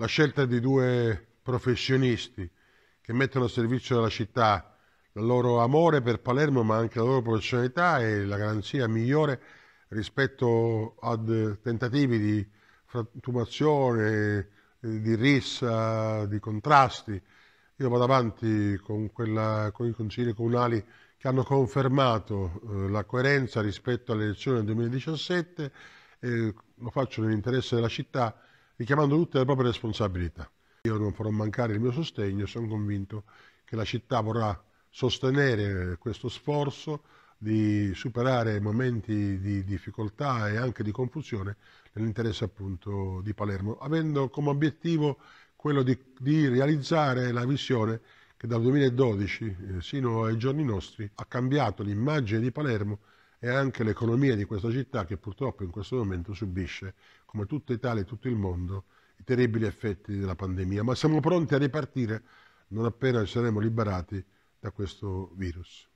La scelta di due professionisti che mettono a servizio della città il loro amore per Palermo ma anche la loro professionalità è la garanzia migliore rispetto ad tentativi di frantumazione, di rissa, di contrasti. Io vado avanti con, quella, con i consigli comunali che hanno confermato eh, la coerenza rispetto alle elezioni del 2017, eh, lo faccio nell'interesse della città richiamando tutte le proprie responsabilità. Io non farò mancare il mio sostegno e sono convinto che la città vorrà sostenere questo sforzo di superare momenti di difficoltà e anche di confusione nell'interesse appunto di Palermo, avendo come obiettivo quello di, di realizzare la visione che dal 2012 eh, sino ai giorni nostri ha cambiato l'immagine di Palermo e anche l'economia di questa città che purtroppo in questo momento subisce, come tutta Italia e tutto il mondo, i terribili effetti della pandemia. Ma siamo pronti a ripartire non appena ci saremo liberati da questo virus.